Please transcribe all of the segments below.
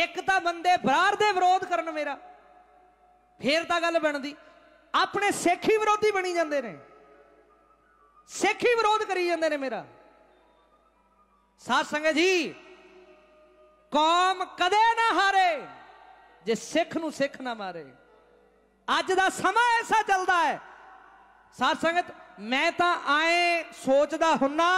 ਇੱਕ ਤਾਂ ਬੰਦੇ ਬਰਾਰ ਦੇ ਵਿਰੋਧ ਕਰਨ ਮੇਰਾ ਫੇਰ ਤਾਂ ਗੱਲ ਬਣਦੀ ਆਪਣੇ ਸਿੱਖੀ ਵਿਰੋਧੀ ਬਣੀ ਜਾਂਦੇ ਨੇ ਸਿੱਖੀ ਵਿਰੋਧ ਕਰੀ ਜਾਂਦੇ ਨੇ ਮੇਰਾ ਸਾਧ ਸੰਗਤ ਜੀ ਕੌਮ ਕਦੇ ਨਾ ਹਾਰੇ ਜੇ ਸਿੱਖ ਨੂੰ ਸਿੱਖ ਨਾ ਮਾਰੇ ਅੱਜ ਦਾ ਸਮਾਂ ਐਸਾ ਚੱਲਦਾ ਹੈ ਸਾਧ ਸੰਗਤ ਮੈਂ ਤਾਂ ਆਏ ਸੋਚਦਾ ਹੁੰਨਾ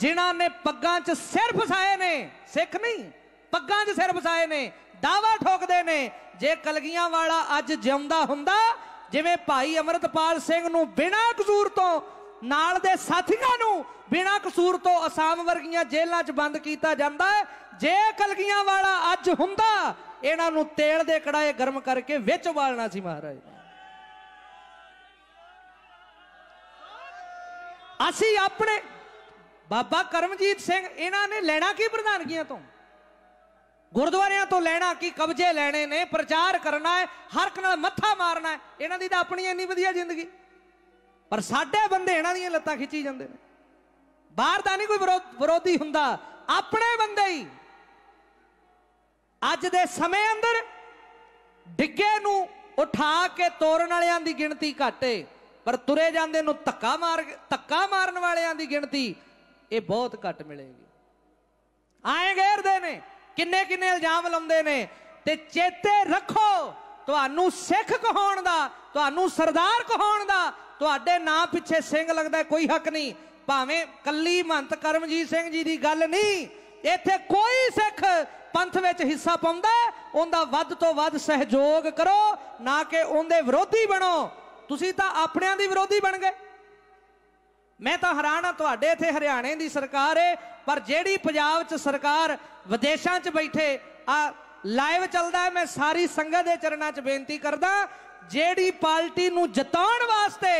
ਜਿਨ੍ਹਾਂ ਨੇ ਪੱਗਾਂ 'ਚ ਸਿਰ ਫਸਾਏ ਨੇ ਸਿੱਖ ਨਹੀਂ ਪੱਗਾਂ 'ਚ ਸਿਰ ਵਸਾਏ ਨੇ ਦਾਵਾ ਠੋਕਦੇ ਨੇ ਜੇ ਕਲਗੀਆਂ ਵਾਲਾ ਅੱਜ ਜਿਉਂਦਾ ਹੁੰਦਾ ਜਿਵੇਂ ਭਾਈ ਅਮਰਤਪਾਲ ਸਿੰਘ ਨੂੰ ਬਿਨਾਂ ਕਸੂਰ ਤੋਂ ਨਾਲ ਦੇ ਸਾਥੀਆਂ ਨੂੰ ਬਿਨਾਂ ਕਸੂਰ ਤੋਂ ਅਸਾਮ ਵਰਗੀਆਂ ਜੇਲ੍ਹਾਂ 'ਚ ਬੰਦ ਕੀਤਾ ਜਾਂਦਾ ਜੇ ਕਲਗੀਆਂ ਵਾਲਾ ਅੱਜ ਹੁੰਦਾ ਇਹਨਾਂ ਨੂੰ ਤੇਲ ਦੇ ਕੜਾਏ ਗਰਮ ਕਰਕੇ ਵਿੱਚ ਵਾਲਣਾ ਸੀ ਮਹਾਰਾਜ ਅਸੀਂ ਆਪਣੇ ਬਾਬਾ ਕਰਮਜੀਤ ਸਿੰਘ ਇਹਨਾਂ ਨੇ ਲੈਣਾ ਕੀ ਪ੍ਰਧਾਨਗੀਆਂ ਤੋਂ ਗੁਰਦੁਆਰਿਆਂ ਤੋਂ ਲੈਣਾ ਕੀ ਕਬਜ਼ੇ ਲੈਣੇ ਨੇ ਪ੍ਰਚਾਰ ਕਰਨਾ ਹੈ ਹਰ ਇੱਕ ਨਾਲ ਮੱਥਾ ਮਾਰਨਾ ਹੈ ਇਹਨਾਂ ਦੀ ਤਾਂ ਆਪਣੀ ਇੰਨੀ ਵਧੀਆ ਜ਼ਿੰਦਗੀ ਪਰ ਸਾਡੇ ਬੰਦੇ ਇਹਨਾਂ ਦੀਆਂ ਲੱਤਾਂ ਖਿੱਚੀ ਜਾਂਦੇ ਨੇ ਬਾਹਰ ਦਾ ਨਹੀਂ ਕੋਈ ਵਿਰੋਧੀ ਹੁੰਦਾ ਆਪਣੇ ਬੰਦੇ ਹੀ ਅੱਜ ਦੇ ਸਮੇਂ ਅੰਦਰ ਡਿੱਗੇ ਨੂੰ ਉਠਾ ਕੇ ਤੋਰਨ ਵਾਲਿਆਂ ਦੀ ਗਿਣਤੀ ਘਟੇ ਪਰ ਤੁਰੇ ਜਾਂਦੇ ਨੂੰ ਧੱਕਾ ਮਾਰ ਧੱਕਾ ਮਾਰਨ ਵਾਲਿਆਂ ਦੀ ਗਿਣਤੀ ਇਹ ਬਹੁਤ ਘੱਟ ਮਿਲੇਗੀ ਆਏ ਗੇਰਦੇ ਨੇ ਕਿੰਨੇ ਕਿੰਨੇ ਇਲਜ਼ਾਮ ਲਾਉਂਦੇ ਨੇ ਤੇ ਚੇਤੇ ਰੱਖੋ ਤੁਹਾਨੂੰ ਸਿੱਖ ਕਹਾਉਣ ਦਾ ਤੁਹਾਨੂੰ ਸਰਦਾਰ ਕਹਾਉਣ ਦਾ ਤੁਹਾਡੇ ਨਾਂ ਪਿੱਛੇ ਸਿੰਘ ਲੱਗਦਾ ਕੋਈ ਹੱਕ ਨਹੀਂ ਭਾਵੇਂ ਕੱਲੀ ਮਹੰਤ ਕਰਮਜੀਤ ਸਿੰਘ ਜੀ ਦੀ ਗੱਲ ਨਹੀਂ ਇੱਥੇ ਕੋਈ ਸਿੱਖ ਪੰਥ ਵਿੱਚ ਹਿੱਸਾ ਪਾਉਂਦਾ ਉਹਦਾ ਵੱਧ ਤੋਂ ਵੱਧ ਸਹਿਯੋਗ ਕਰੋ ਨਾ ਕਿ ਉਹਦੇ ਵਿਰੋਧੀ ਬਣੋ ਤੁਸੀਂ ਤਾਂ ਆਪਣਿਆਂ ਦੀ ਵਿਰੋਧੀ ਬਣ ਗਏ ਮੈਂ ਤਾਂ ਹੈਰਾਨ ਆ ਤੁਹਾਡੇ ਇੱਥੇ ਹਰਿਆਣੇ ਦੀ ਸਰਕਾਰ ਏ ਪਰ ਜਿਹੜੀ ਪੰਜਾਬ 'ਚ ਸਰਕਾਰ ਵਿਦੇਸ਼ਾਂ 'ਚ ਬੈਠੇ ਆ ਲਾਈਵ ਚੱਲਦਾ ਮੈਂ ਸਾਰੀ ਸੰਗਤ ਦੇ ਚਰਨਾਂ 'ਚ ਬੇਨਤੀ ਕਰਦਾ ਜਿਹੜੀ ਪਾਰਟੀ ਨੂੰ ਜਿਤਾਉਣ ਵਾਸਤੇ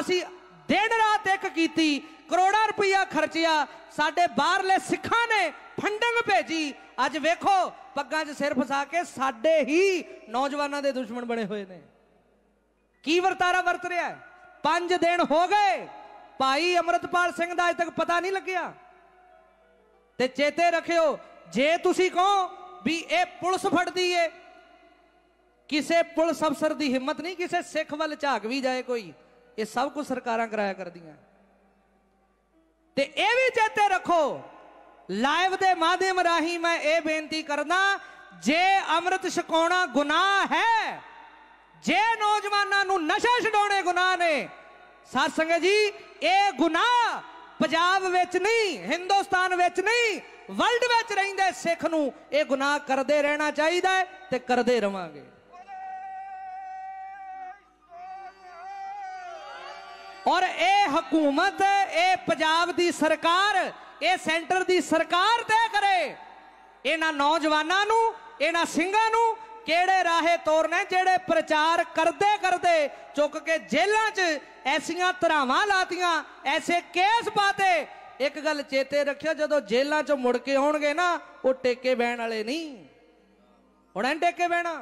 ਅਸੀਂ ਦਿਨ ਰਾਤ ਇੱਕ ਕੀਤੀ ਕਰੋੜਾਂ ਰੁਪਈਆ ਖਰਚਿਆ ਸਾਡੇ ਬਾਹਰਲੇ ਸਿੱਖਾਂ ਨੇ ਫੰਡਿੰਗ ਭੇਜੀ ਅੱਜ ਵੇਖੋ ਪੱਗਾਂ 'ਚ ਸਿਰ ਫਸਾ ਕੇ ਸਾਡੇ ਹੀ ਨੌਜਵਾਨਾਂ ਦੇ ਦੁਸ਼ਮਣ ਬਣੇ ਹੋਏ ਨੇ ਕੀ ਵਰਤਾਰਾ ਵਰਤ ਰਿਹਾ ਹੈ 5 ਦਿਨ ਹੋ ਗਏ ਭਾਈ ਅਮਰਤਪਾਲ ਸਿੰਘ ਦਾ ਅਜੇ ਤੱਕ ਪਤਾ ਨਹੀਂ ਲੱਗਿਆ ਤੇ ਚੇਤੇ ਰੱਖਿਓ ਜੇ ਤੁਸੀਂ ਕਹੋ ਵੀ ਇਹ ਪੁਲਿਸ ਫੜਦੀ ਏ ਕਿਸੇ ਪੁਲਿਸ ਅਫਸਰ ਦੀ ਹਿੰਮਤ ਨਹੀਂ ਕਿਸੇ ਸਿੱਖ ਵੱਲ ਝਾਕ ਵੀ ਜਾਏ ਕੋਈ ਇਹ ਸਭ ਕੁਝ ਸਰਕਾਰਾਂ ਕਰਾਇਆ ਕਰਦੀਆਂ ਤੇ ਇਹ ਵੀ ਚੇਤੇ ਰੱਖੋ ਲਾਈਵ ਦੇ ਮਾਧਿਅਮ ਰਾਹੀਂ ਮੈਂ ਇਹ ਬੇਨਤੀ ਕਰਦਾ ਜੇ ਅੰਮ੍ਰਿਤ ਛਕਾਉਣਾ ਗੁਨਾਹ ਹੈ ਜੇ ਨੌਜਵਾਨਾਂ ਨੂੰ ਨਸ਼ਾ ਛਡਾਉਣੇ ਗੁਨਾਹ ਨੇ ਸਾਧ ਸੰਗਤ ਜੀ ਇਹ ਗੁਨਾਹ ਪੰਜਾਬ ਵਿੱਚ ਨਹੀਂ ਹਿੰਦੁਸਤਾਨ ਵਿੱਚ ਨਹੀਂ ਵਰਲਡ ਵਿੱਚ ਰਹਿੰਦੇ ਸਿੱਖ ਨੂੰ ਇਹ ਗੁਨਾਹ ਕਰਦੇ ਰਹਿਣਾ ਚਾਹੀਦਾ ਤੇ ਕਰਦੇ ਰਵਾਂਗੇ ਔਰ ਇਹ ਹਕੂਮਤ ਇਹ ਪੰਜਾਬ ਦੀ ਸਰਕਾਰ ਇਹ ਸੈਂਟਰ ਦੀ ਸਰਕਾਰ ਤੈ ਕਰੇ ਇਹਨਾਂ ਨੌਜਵਾਨਾਂ ਨੂੰ ਇਹਨਾਂ ਸਿੰਘਾਂ ਨੂੰ ਕਿਹੜੇ ਰਾਹੇ ਤੋਰਨੇ ਜਿਹੜੇ ਪ੍ਰਚਾਰ ਕਰਦੇ ਕਰਦੇ ਚੁੱਕ ਕੇ ਜੇਲ੍ਹਾਂ 'ਚ ਐਸੀਆਂ ਧਰਾਵਾਂ ਲਾਤੀਆਂ ਐਸੇ ਕੇਸ ਪਾਤੇ ਇੱਕ ਗੱਲ ਚੇਤੇ ਰੱਖਿਓ ਜਦੋਂ ਜੇਲ੍ਹਾਂ 'ਚ ਮੁੜ ਕੇ ਆਉਣਗੇ ਨਾ ਉਹ ਟੇਕੇ ਬਹਿਣ ਵਾਲੇ ਨਹੀਂ ਹੁਣ ਐਂ ਟੇਕੇ ਬਹਿਣਾ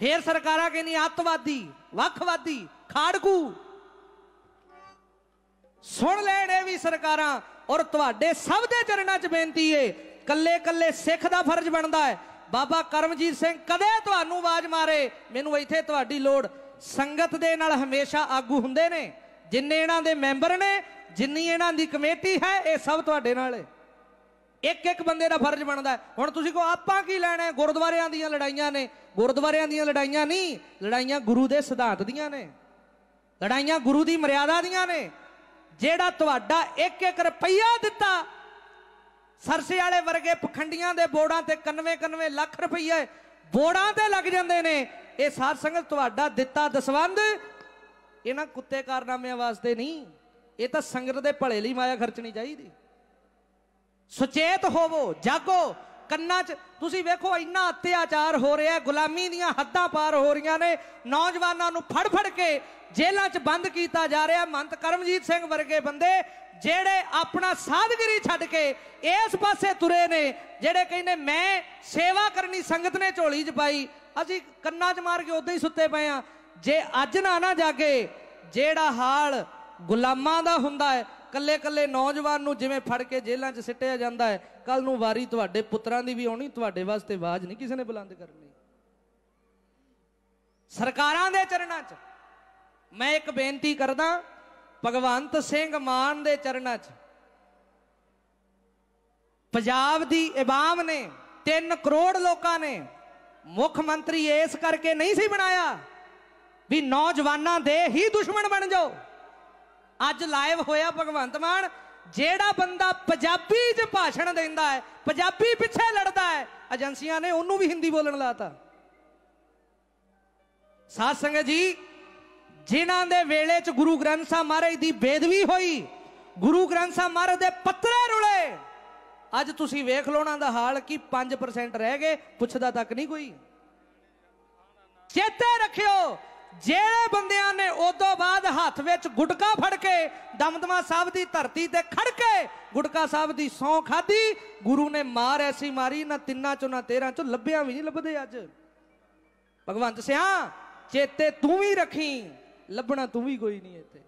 ਫੇਰ ਸਰਕਾਰਾਂ ਕਹਿੰਦੀ ਅੱਤਵਾਦੀ ਵੱਖਵਾਦੀ ਖਾੜਕੂ ਸੁਣ ਲੈਣ ਇਹ ਵੀ ਸਰਕਾਰਾਂ ਔਰ ਤੁਹਾਡੇ ਸਭ ਦੇ ਚਰਨਾਂ 'ਚ ਬੇਨਤੀ ਏ ਕੱਲੇ ਕੱਲੇ ਸਿੱਖ ਦਾ ਫਰਜ਼ ਬਣਦਾ ਹੈ ਬਾਬਾ ਕਰਮਜੀਤ ਸਿੰਘ ਕਦੇ ਤੁਹਾਨੂੰ ਆਵਾਜ਼ ਮਾਰੇ ਮੈਨੂੰ ਇੱਥੇ ਤੁਹਾਡੀ ਲੋੜ ਸੰਗਤ ਦੇ ਨਾਲ ਹਮੇਸ਼ਾ ਆਗੂ ਹੁੰਦੇ ਨੇ ਜਿੰਨੇ ਇਹਨਾਂ ਦੇ ਮੈਂਬਰ ਨੇ ਜਿੰਨੀ ਇਹਨਾਂ ਦੀ ਕਮੇਟੀ ਹੈ ਇਹ ਸਭ ਤੁਹਾਡੇ ਨਾਲ ਹੈ ਇੱਕ ਇੱਕ ਬੰਦੇ ਦਾ ਫਰਜ਼ ਬਣਦਾ ਹੁਣ ਤੁਸੀਂ ਕੋ ਆਪਾਂ ਕੀ ਲੈਣਾ ਗੁਰਦੁਆਰਿਆਂ ਦੀਆਂ ਲੜਾਈਆਂ ਨੇ ਗੁਰਦੁਆਰਿਆਂ ਦੀਆਂ ਲੜਾਈਆਂ ਨਹੀਂ ਲੜਾਈਆਂ ਗੁਰੂ ਦੇ ਸਿਧਾਂਤ ਦੀਆਂ ਨੇ ਲੜਾਈਆਂ ਗੁਰੂ ਦੀ ਮਰਿਆਦਾ ਦੀਆਂ ਨੇ ਜਿਹੜਾ ਤੁਹਾਡਾ ਇੱਕ ਇੱਕ ਰੁਪਈਆ ਦਿੱਤਾ ਸਰਸੇ ਵਾਲੇ ਵਰਗੇ ਪਖੰਡੀਆਂ ਦੇ ਬੋੜਾਂ ਤੇ 91-91 ਲੱਖ ਰੁਪਈਏ ਬੋੜਾਂ ਤੇ ਲੱਗ ਜਾਂਦੇ ਨੇ ਇਹ ਸਾਧ ਸੰਗਤ ਤੁਹਾਡਾ ਦਿੱਤਾ ਦਸਵੰਦ ਇਹਨਾਂ ਕੁੱਤੇ ਕਾਰਨਾਮਿਆਂ ਵਾਸਤੇ ਨਹੀਂ ਇਹ ਤਾਂ ਸੰਗਤ ਦੇ ਭਲੇ ਲਈ ਮਾਇਆ ਖਰਚਣੀ ਚਾਹੀਦੀ ਸੁਚੇਤ ਹੋਵੋ ਜਾਗੋ ਕੰਨਾਂ 'ਚ ਤੁਸੀਂ ਵੇਖੋ ਇੰਨਾ ਅਤਿਆਚਾਰ ਹੋ ਰਿਹਾ ਹੈ ਗੁਲਾਮੀ ਦੀਆਂ ਹੱਦਾਂ ਪਾਰ ਹੋ ਰਹੀਆਂ ਨੇ ਨੌਜਵਾਨਾਂ ਨੂੰ ਫੜ ਫੜ ਕੇ ਜੇਲ੍ਹਾਂ 'ਚ ਬੰਦ ਕੀਤਾ ਜਾ ਰਿਹਾ ਮੰਤ ਕਰਮਜੀਤ ਸਿੰਘ ਵਰਗੇ ਬੰਦੇ ਜਿਹੜੇ ਆਪਣਾ ਸਾਧਗਰੀ ਛੱਡ ਕੇ ਇਸ ਪਾਸੇ ਤੁਰੇ ਨੇ ਜਿਹੜੇ ਕਹਿੰਦੇ ਮੈਂ ਸੇਵਾ ਕਰਨੀ ਸੰਗਤ ਨੇ ਝੋਲੀ 'ਚ ਪਾਈ ਅਸੀਂ ਕੰਨਾਂ 'ਚ ਮਾਰ ਕੇ ਉਦਾਂ ਹੀ ਸੁੱਤੇ ਪਏ ਆ ਜੇ ਅੱਜ ਨਾ ਨਾ ਜਾਗੇ ਜਿਹੜਾ ਹਾਲ ਗੁਲਾਮਾਂ ਦਾ ਹੁੰਦਾ ਹੈ ਕੱਲੇ ਕੱਲੇ ਨੌਜਵਾਨ ਨੂੰ ਜਿਵੇਂ ਫੜ ਕੇ ਜੇਲ੍ਹਾਂ 'ਚ ਸਿੱਟਿਆ ਜਾਂਦਾ ਹੈ ਕੱਲ ਨੂੰ ਵਾਰੀ ਤੁਹਾਡੇ ਪੁੱਤਰਾਂ ਦੀ ਵੀ ਆਉਣੀ ਤੁਹਾਡੇ ਵਾਸਤੇ ਆਵਾਜ਼ ਨਹੀਂ ਕਿਸੇ ਨੇ ਬੁਲੰਦ ਕਰਨੀ ਸਰਕਾਰਾਂ ਦੇ ਚਰਨਾਂ 'ਚ ਮੈਂ ਇੱਕ ਬੇਨਤੀ ਕਰਦਾ ਭਗਵੰਤ ਸਿੰਘ ਮਾਨ ਦੇ ਚਰਨਾਂ 'ਚ ਪੰਜਾਬ ਦੀ ਇਬਾਮ ਨੇ 3 ਕਰੋੜ ਲੋਕਾਂ ਨੇ ਮੁੱਖ ਮੰਤਰੀ ਇਸ ਕਰਕੇ ਨਹੀਂ ਸੀ ਬਣਾਇਆ ਵੀ ਨੌਜਵਾਨਾਂ ਦੇ ਹੀ ਦੁਸ਼ਮਣ ਬਣ ਜਾਓ ਅੱਜ ਲਾਈਵ ਹੋਇਆ ਭਗਵੰਤ ਮਾਨ ਜਿਹੜਾ ਬੰਦਾ ਪੰਜਾਬੀ 'ਚ ਭਾਸ਼ਣ ਦਿੰਦਾ ਹੈ ਪੰਜਾਬੀ ਪਿੱਛੇ ਲੜਦਾ ਹੈ ਏਜੰਸੀਆਂ ਨੇ ਉਹਨੂੰ ਵੀ ਹਿੰਦੀ ਬੋਲਣ ਲਾਤਾ ਸਾਧ ਸੰਗਤ ਜੀ ਜਿਨ੍ਹਾਂ ਦੇ ਵੇਲੇ 'ਚ ਗੁਰੂ ਗ੍ਰੰਥ ਸਾਹਿਬ ਮਹਾਰਾਜ ਦੀ ਬੇਦਵੀ ਹੋਈ ਗੁਰੂ ਗ੍ਰੰਥ ਸਾਹਿਬ ਮਹਾਰਾਜ ਦੇ ਪੱਤਰੇ ਰੁਲੇ ਅੱਜ ਤੁਸੀਂ ਵੇਖ ਲਓ ਉਹਨਾਂ ਦਾ ਹਾਲ ਕੀ 5% ਰਹਿ ਗਏ ਪੁੱਛਦਾ ਤੱਕ ਨਹੀਂ ਕੋਈ ਚੇਤੇ ਰੱਖਿਓ ਜਿਹੜੇ ਬੰਦਿਆਂ ਨੇ ਉਦੋਂ ਬਾਅਦ ਹੱਥ ਵਿੱਚ ਗੁਟਕਾ ਫੜ ਕੇ ਦਮਦਮਾ ਸਾਹਿਬ ਦੀ ਧਰਤੀ ਤੇ ਖੜ ਕੇ ਗੁਟਕਾ ਸਾਹਿਬ ਦੀ ਸੌਂ ਖਾਦੀ ਗੁਰੂ ਨੇ ਮਾਰ ਐਸੀ ਮਾਰੀ ਨਾ ਤਿੰਨਾਂ ਚੋਂ ਨਾ 13 ਚੋਂ ਲੱਭਿਆ ਵੀ ਨਹੀਂ ਲੱਭਦੇ ਅੱਜ ਭਗਵੰਤ ਸਿਆ ਚੇਤੇ ਤੂੰ ਵੀ ਰਖੀ ਲੱਭਣਾ ਤੂੰ ਵੀ ਕੋਈ ਨਹੀਂ ਇੱਥੇ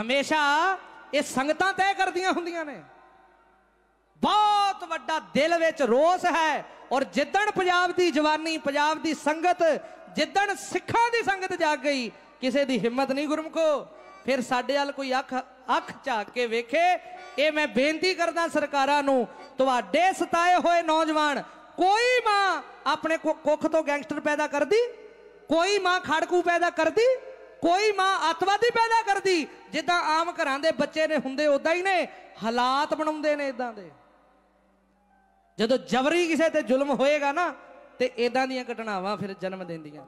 ਹਮੇਸ਼ਾ ਇਹ ਸੰਗਤਾਂ ਤੈਅ ਕਰਦੀਆਂ ਹੁੰਦੀਆਂ ਨੇ ਬਹੁਤ ਵੱਡਾ ਦਿਲ ਵਿੱਚ ਰੋਸ ਹੈ ਔਰ ਜਿੱਦਣ ਪੰਜਾਬ ਦੀ ਜਵਾਨੀ ਪੰਜਾਬ ਦੀ ਸੰਗਤ ਜਿੱਦਣ ਸਿੱਖਾਂ ਦੀ ਸੰਗਤ ਜਾਗ ਗਈ ਕਿਸੇ ਦੀ ਹਿੰਮਤ ਨਹੀਂ ਗੁਰਮਖੋ ਫਿਰ ਸਾਡੇ ਵੱਲ ਕੋਈ ਅੱਖ ਅੱਖ ਝਾਕ ਕੇ ਵੇਖੇ ਇਹ ਮੈਂ ਬੇਨਤੀ ਕਰਦਾ ਸਰਕਾਰਾਂ ਨੂੰ ਤੁਹਾਡੇ ਸਤਾਏ ਹੋਏ ਨੌਜਵਾਨ ਕੋਈ ਮਾਂ ਆਪਣੇ ਕੁੱਖ ਤੋਂ ਗੈਂਗਸਟਰ ਪੈਦਾ ਕਰਦੀ ਕੋਈ ਮਾਂ ਖੜਕੂ ਪੈਦਾ ਕਰਦੀ ਕੋਈ ਮਾਂ ਅਤਵਾਦੀ ਪੈਦਾ ਕਰਦੀ ਜਿੱਦਾਂ ਆਮ ਘਰਾਂ ਦੇ ਬੱਚੇ ਨੇ ਹੁੰਦੇ ਉਦਾਂ ਹੀ ਨੇ ਹਾਲਾਤ ਬਣਾਉਂਦੇ ਨੇ ਇਦਾਂ ਦੇ ਜਦੋਂ ਜਬਰੀ ਕਿਸੇ ਤੇ ਜ਼ੁਲਮ ਹੋਏਗਾ ਨਾ ਤੇ ਇਦਾਂ ਦੀਆਂ ਘਟਨਾਵਾਂ ਫਿਰ ਜਨਮ ਦਿੰਦੀਆਂ